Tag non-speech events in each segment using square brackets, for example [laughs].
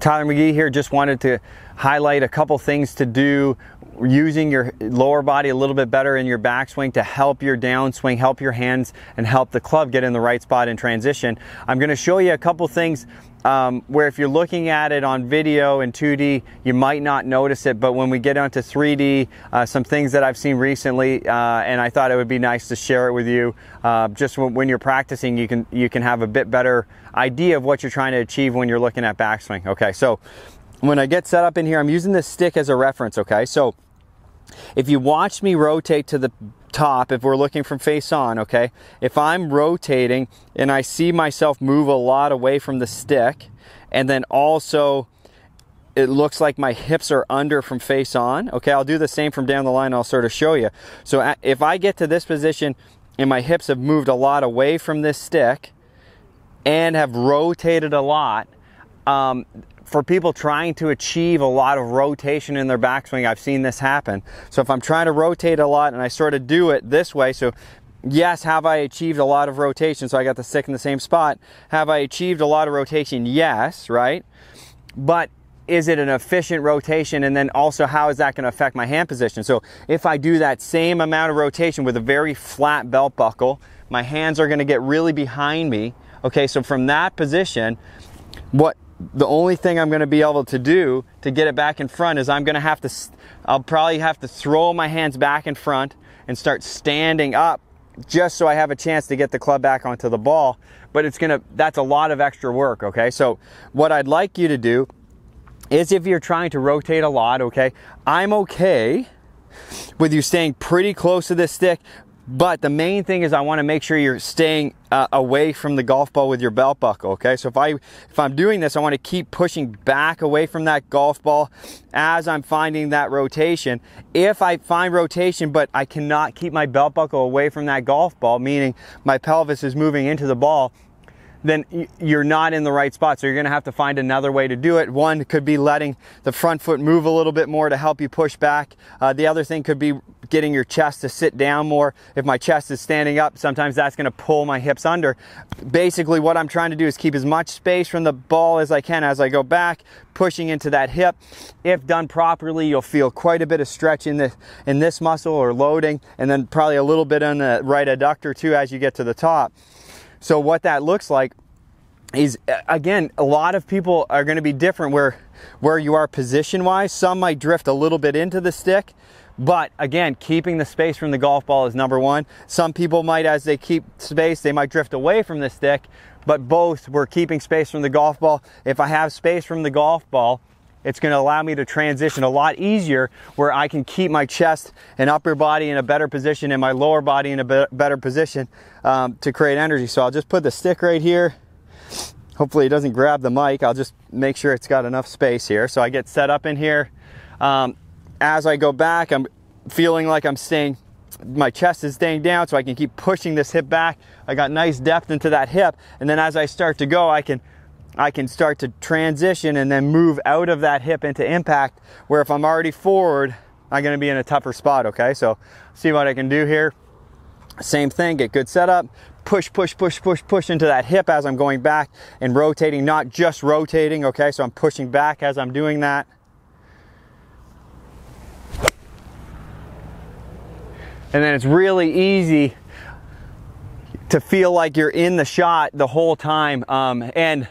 Tyler McGee here. Just wanted to highlight a couple things to do using your lower body a little bit better in your backswing to help your downswing, help your hands, and help the club get in the right spot in transition. I'm going to show you a couple things um, where if you're looking at it on video in 2D, you might not notice it, but when we get onto 3D, uh, some things that I've seen recently, uh, and I thought it would be nice to share it with you. Uh, just when you're practicing, you can you can have a bit better idea of what you're trying to achieve when you're looking at backswing. Okay, so when I get set up in here, I'm using this stick as a reference, okay? So if you watch me rotate to the top, if we're looking from face on, okay? If I'm rotating and I see myself move a lot away from the stick, and then also it looks like my hips are under from face on, okay? I'll do the same from down the line, I'll sort of show you. So if I get to this position and my hips have moved a lot away from this stick and have rotated a lot, um, for people trying to achieve a lot of rotation in their backswing, I've seen this happen. So if I'm trying to rotate a lot and I sort of do it this way, so yes, have I achieved a lot of rotation? So I got the stick in the same spot. Have I achieved a lot of rotation? Yes, right? But is it an efficient rotation? And then also, how is that going to affect my hand position? So if I do that same amount of rotation with a very flat belt buckle, my hands are going to get really behind me. Okay, so from that position, what the only thing I'm going to be able to do to get it back in front is I'm going to have to, I'll probably have to throw my hands back in front and start standing up just so I have a chance to get the club back onto the ball. But it's going to, that's a lot of extra work, okay? So what I'd like you to do is if you're trying to rotate a lot, okay, I'm okay with you staying pretty close to this stick, but the main thing is I want to make sure you're staying uh, away from the golf ball with your belt buckle, okay? So if, I, if I'm doing this, I want to keep pushing back away from that golf ball as I'm finding that rotation. If I find rotation, but I cannot keep my belt buckle away from that golf ball, meaning my pelvis is moving into the ball, then you're not in the right spot. So you're going to have to find another way to do it. One could be letting the front foot move a little bit more to help you push back. Uh, the other thing could be getting your chest to sit down more. If my chest is standing up, sometimes that's gonna pull my hips under. Basically, what I'm trying to do is keep as much space from the ball as I can as I go back, pushing into that hip. If done properly, you'll feel quite a bit of stretch in this, in this muscle or loading, and then probably a little bit on the right adductor too as you get to the top. So what that looks like is again a lot of people are going to be different where where you are position wise some might drift a little bit into the stick but again, keeping the space from the golf ball is number one. Some people might, as they keep space, they might drift away from the stick, but both we're keeping space from the golf ball. If I have space from the golf ball, it's going to allow me to transition a lot easier where I can keep my chest and upper body in a better position and my lower body in a better position um, to create energy. So I'll just put the stick right here. Hopefully, it doesn't grab the mic. I'll just make sure it's got enough space here. So I get set up in here. Um, as I go back, I'm feeling like I'm staying, my chest is staying down so I can keep pushing this hip back. I got nice depth into that hip. And then as I start to go, I can, I can start to transition and then move out of that hip into impact where if I'm already forward, I'm gonna be in a tougher spot, okay? So see what I can do here. Same thing, get good setup, push, push, push, push, push into that hip as I'm going back and rotating, not just rotating, okay? So I'm pushing back as I'm doing that. and then it's really easy to feel like you're in the shot the whole time. Um, and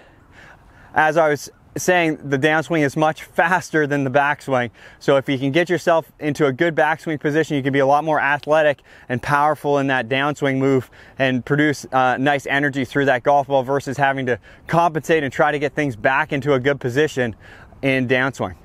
as I was saying, the downswing is much [laughs] faster than the backswing. So if you can get yourself into a good backswing position, you can be a lot more athletic and powerful in that downswing move and produce uh, nice energy through that golf ball versus having to compensate and try to get things back into a good position in downswing.